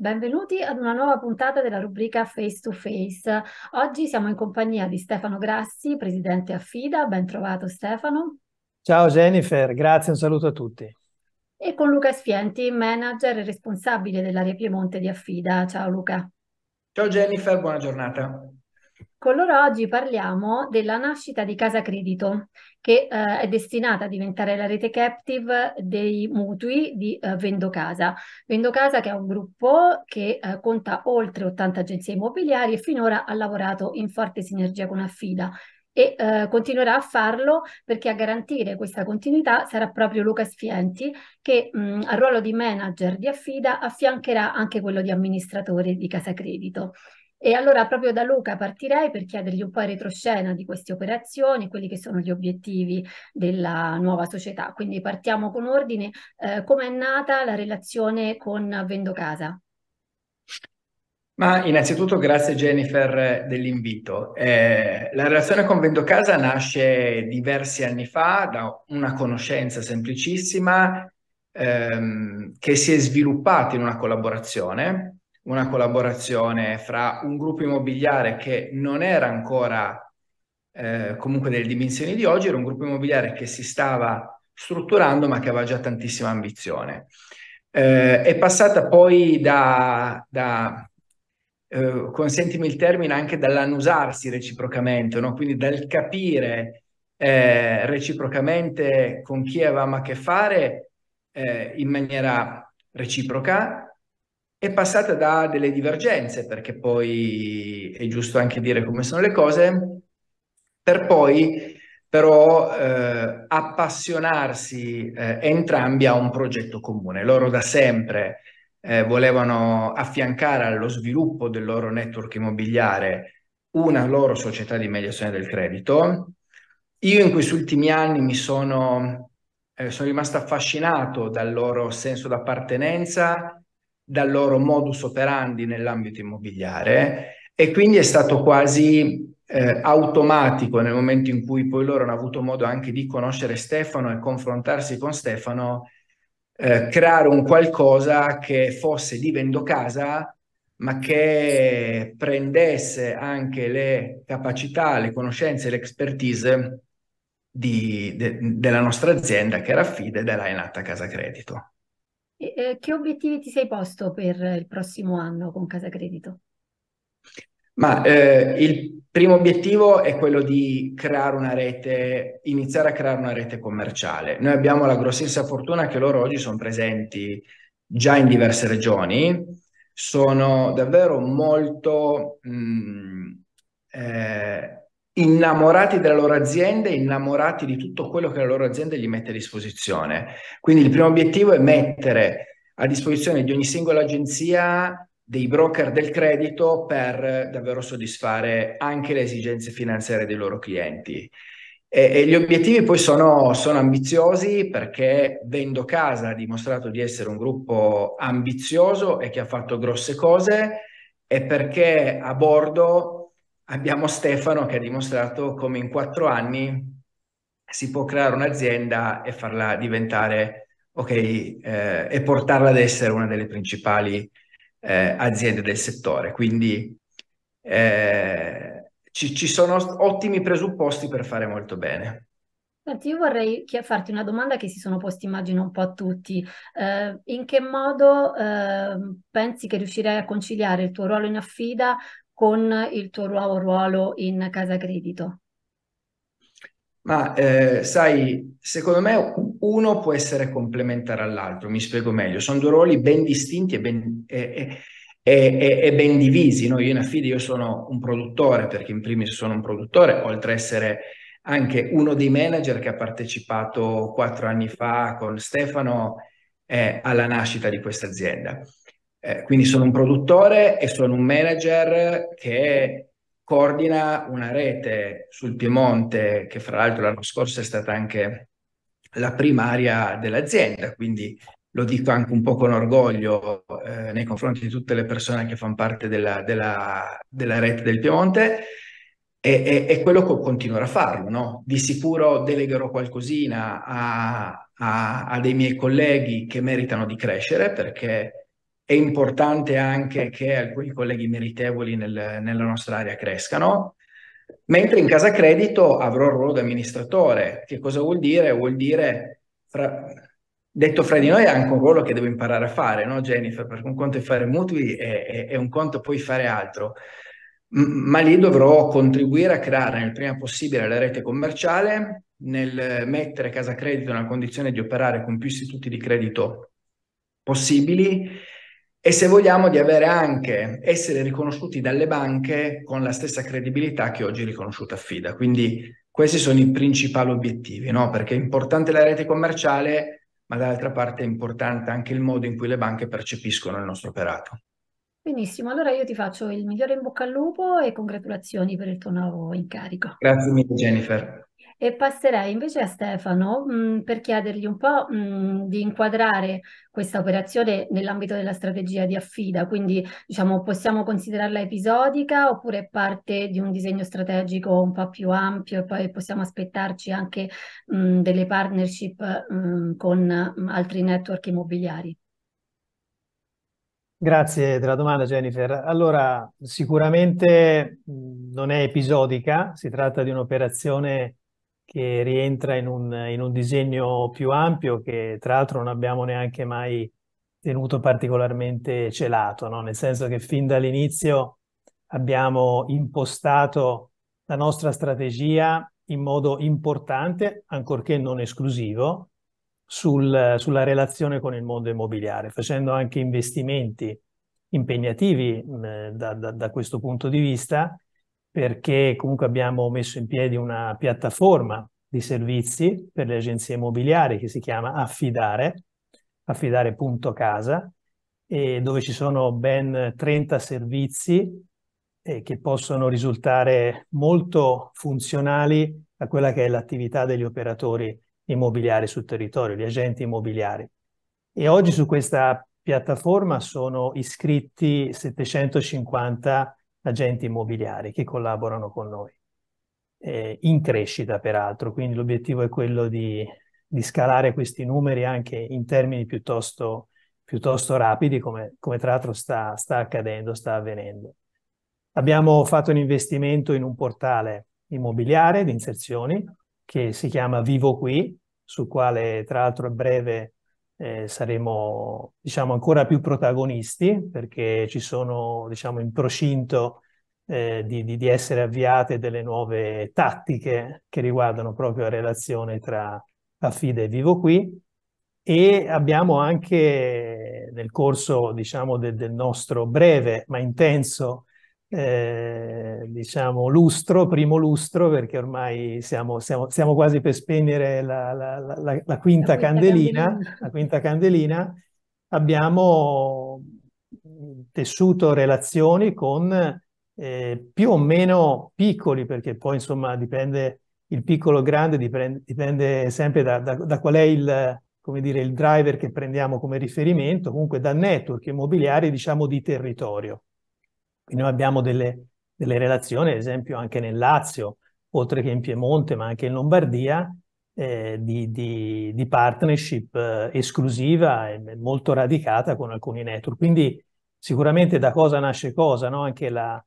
Benvenuti ad una nuova puntata della rubrica Face to Face. Oggi siamo in compagnia di Stefano Grassi, presidente Affida. Ben trovato Stefano. Ciao Jennifer, grazie, un saluto a tutti. E con Luca Sfienti, manager e responsabile dell'area Piemonte di Affida. Ciao Luca. Ciao Jennifer, buona giornata. Con loro oggi parliamo della nascita di Casa Credito, che eh, è destinata a diventare la rete captive dei mutui di eh, Vendocasa. Vendocasa che è un gruppo che eh, conta oltre 80 agenzie immobiliari e finora ha lavorato in forte sinergia con Affida e eh, continuerà a farlo perché a garantire questa continuità sarà proprio Luca Sfienti che mh, mm, al ruolo di manager di Affida affiancherà anche quello di amministratore di Casa Credito. E allora proprio da Luca partirei per chiedergli un po' in retroscena di queste operazioni, quelli che sono gli obiettivi della nuova società. Quindi partiamo con ordine, eh, come è nata la relazione con Vendocasa? Ma innanzitutto grazie Jennifer dell'invito. Eh, la relazione con Vendocasa nasce diversi anni fa da una conoscenza semplicissima ehm, che si è sviluppata in una collaborazione una collaborazione fra un gruppo immobiliare che non era ancora eh, comunque delle dimensioni di oggi, era un gruppo immobiliare che si stava strutturando ma che aveva già tantissima ambizione. Eh, è passata poi da, da eh, consentimi il termine, anche dall'annusarsi reciprocamente, no? quindi dal capire eh, reciprocamente con chi avevamo a che fare eh, in maniera reciproca è passata da delle divergenze, perché poi è giusto anche dire come sono le cose, per poi però eh, appassionarsi eh, entrambi a un progetto comune. Loro da sempre eh, volevano affiancare allo sviluppo del loro network immobiliare una loro società di mediazione del credito. Io in questi ultimi anni mi sono, eh, sono rimasto affascinato dal loro senso d'appartenenza dal loro modus operandi nell'ambito immobiliare e quindi è stato quasi eh, automatico nel momento in cui poi loro hanno avuto modo anche di conoscere Stefano e confrontarsi con Stefano, eh, creare un qualcosa che fosse di casa ma che prendesse anche le capacità, le conoscenze, l'expertise di, de, della nostra azienda che era FIDE ed era Enata Casa Credito che obiettivi ti sei posto per il prossimo anno con Casa Credito? Ma eh, il primo obiettivo è quello di creare una rete, iniziare a creare una rete commerciale. Noi abbiamo la grossissima fortuna che loro oggi sono presenti già in diverse regioni, sono davvero molto mh, mm, eh, innamorati della loro azienda e innamorati di tutto quello che la loro azienda gli mette a disposizione. Quindi il primo obiettivo è mettere a disposizione di ogni singola agenzia dei broker del credito per davvero soddisfare anche le esigenze finanziarie dei loro clienti. E, e gli obiettivi poi sono, sono, ambiziosi perché Vendo Casa ha dimostrato di essere un gruppo ambizioso e che ha fatto grosse cose e perché a bordo abbiamo Stefano che ha dimostrato come in quattro anni si può creare un'azienda e farla diventare, ok, eh, e portarla ad essere una delle principali eh, aziende del settore. Quindi eh, ci, ci sono ottimi presupposti per fare molto bene. Senti, io vorrei farti una domanda che si sono posti, immagino, un po' a tutti. Eh, in che modo eh, pensi che riuscirai a conciliare il tuo ruolo in affida con il tuo nuovo ruolo in Casa Credito? Ma eh, sai, secondo me uno può essere complementare all'altro, mi spiego meglio. Sono due ruoli ben distinti e ben, e, e, e, ben divisi. No? Io in Affidi io sono un produttore, perché in primis sono un produttore, oltre ad essere anche uno dei manager che ha partecipato quattro anni fa con Stefano eh, alla nascita di questa azienda. Eh, quindi sono un produttore e sono un manager che coordina una rete sul Piemonte, che fra l'altro l'anno scorso è stata anche la primaria dell'azienda, quindi lo dico anche un po' con orgoglio eh, nei confronti di tutte le persone che fanno parte della, della, della rete del Piemonte e, e, e quello che continuerò a farlo. No? Di sicuro delegherò qualcosina a, a, a, dei miei colleghi che meritano di crescere perché è importante anche che alcuni colleghi meritevoli nel, nella nostra area crescano. Mentre in casa credito avrò il ruolo di amministratore. Che cosa vuol dire? Vuol dire, fra... detto fra di noi, è anche un ruolo che devo imparare a fare, no Jennifer? Perché un conto è fare mutui e, e, e un conto è poi fare altro. ma lì dovrò contribuire a creare nel prima possibile la rete commerciale, nel mettere casa credito nella condizione di operare con più istituti di credito possibili e se vogliamo di avere anche, essere riconosciuti dalle banche con la stessa credibilità che oggi è riconosciuta FIDA. Quindi questi sono i principali obiettivi, no? perché è importante la rete commerciale, ma dall'altra parte è importante anche il modo in cui le banche percepiscono il nostro operato. Benissimo, allora io ti faccio il migliore in bocca al lupo e congratulazioni per il tuo nuovo incarico. Grazie mille Jennifer. E passerei invece a Stefano mh, mm, per chiedergli un po' mh, mm, di inquadrare questa operazione nell'ambito della strategia di affida, quindi diciamo possiamo considerarla episodica oppure parte di un disegno strategico un po' più ampio e poi possiamo aspettarci anche mh, mm, delle partnership con altri network immobiliari. Grazie della domanda Jennifer. Allora, sicuramente non è episodica, si tratta di un'operazione che rientra in un, in un disegno più ampio che tra l'altro non abbiamo neanche mai tenuto particolarmente celato, no? nel senso che fin dall'inizio abbiamo impostato la nostra strategia in modo importante, ancorché non esclusivo, sul, sulla relazione con il mondo immobiliare, facendo anche investimenti impegnativi mh, da, da, da questo punto di vista perché comunque abbiamo messo in piedi una piattaforma di servizi per le agenzie immobiliari che si chiama Affidare, affidare.casa, e dove ci sono ben 30 servizi eh, che possono risultare molto funzionali a quella che è l'attività degli operatori immobiliari sul territorio, gli agenti immobiliari. E oggi su questa piattaforma sono iscritti 750 agenti immobiliari che collaborano con noi, eh, in crescita peraltro, quindi l'obiettivo è quello di, di, scalare questi numeri anche in termini piuttosto, piuttosto rapidi, come, come, tra l'altro sta, sta accadendo, sta avvenendo. Abbiamo fatto un investimento in un portale immobiliare di inserzioni che si chiama Vivo Qui, sul quale tra l'altro a breve eh, saremo diciamo, ancora più protagonisti perché ci sono diciamo, in procinto eh, di, di, essere avviate delle nuove tattiche che riguardano proprio la relazione tra Affida e Vivo Qui e abbiamo anche nel corso diciamo, de, del nostro breve ma intenso eh, diciamo, lustro, primo lustro, perché ormai siamo, siamo, siamo quasi per spegnere la, la, la, la quinta, quinta candelina, candelina, la quinta candelina, abbiamo mm, tessuto relazioni con eh, più o meno piccoli, perché poi insomma dipende, il piccolo grande dipende, dipende sempre da, da, da, qual è il, come dire, il driver che prendiamo come riferimento, comunque da network immobiliari diciamo di territorio. Quindi noi abbiamo delle, delle relazioni, ad esempio anche nel Lazio, oltre che in Piemonte, ma anche in Lombardia, eh, di, di, di, partnership eh, esclusiva e molto radicata con alcuni network. Quindi sicuramente da cosa nasce cosa, no? anche la,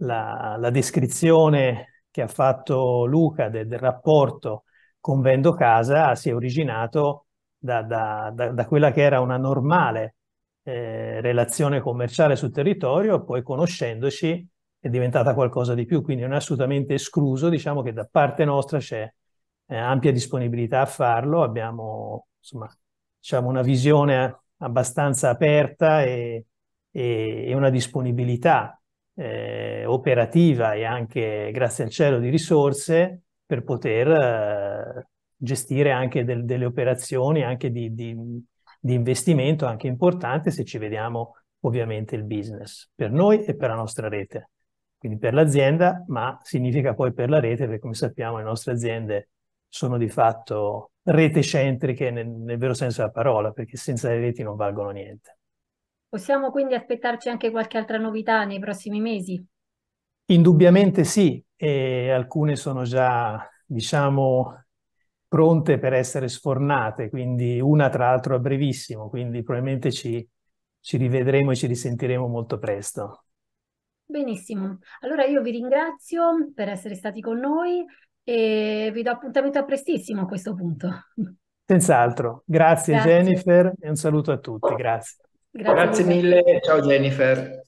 la, la, descrizione che ha fatto Luca del, del rapporto con Vendo Casa si è originato da, da, da, da quella che era una normale eh, relazione commerciale sul territorio, poi conoscendoci è diventata qualcosa di più, quindi non è assolutamente escluso, diciamo che da parte nostra c'è eh, ampia disponibilità a farlo, abbiamo insomma, diciamo una visione abbastanza aperta e, e, e una disponibilità eh, operativa e anche grazie al cielo di risorse per poter eh, gestire anche del, delle operazioni, anche di, di, di investimento anche importante se ci vediamo ovviamente il business per noi e per la nostra rete, quindi per l'azienda, ma significa poi per la rete perché come sappiamo le nostre aziende sono di fatto rete centriche nel, nel vero senso della parola perché senza le reti non valgono niente. Possiamo quindi aspettarci anche qualche altra novità nei prossimi mesi? Indubbiamente sì, e alcune sono già, diciamo, pronte per essere sfornate, quindi una tra l'altro a brevissimo, quindi probabilmente ci, ci rivedremo e ci risentiremo molto presto. Benissimo, allora io vi ringrazio per essere stati con noi e vi do appuntamento a prestissimo a questo punto. Senz'altro, grazie, grazie. Jennifer e un saluto a tutti, grazie. Grazie, grazie mille, ciao Jennifer.